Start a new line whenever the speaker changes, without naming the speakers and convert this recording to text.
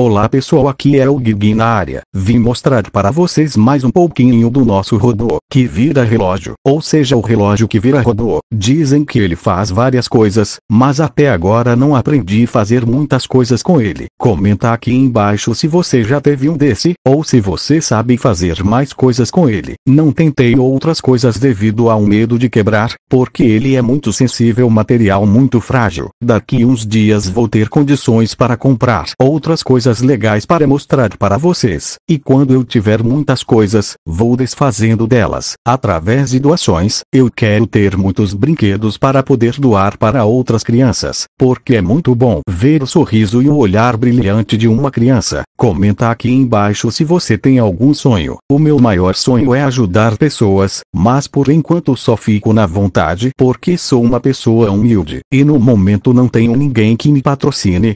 Olá pessoal aqui é o Gigi na área, vim mostrar para vocês mais um pouquinho do nosso robô, que vira relógio, ou seja o relógio que vira robô, dizem que ele faz várias coisas, mas até agora não aprendi a fazer muitas coisas com ele, comenta aqui embaixo se você já teve um desse, ou se você sabe fazer mais coisas com ele, não tentei outras coisas devido ao medo de quebrar, porque ele é muito sensível material muito frágil, daqui uns dias vou ter condições para comprar outras coisas coisas legais para mostrar para vocês, e quando eu tiver muitas coisas, vou desfazendo delas. Através de doações, eu quero ter muitos brinquedos para poder doar para outras crianças, porque é muito bom ver o sorriso e o olhar brilhante de uma criança. Comenta aqui embaixo se você tem algum sonho. O meu maior sonho é ajudar pessoas, mas por enquanto só fico na vontade porque sou uma pessoa humilde e no momento não tenho ninguém que me patrocine.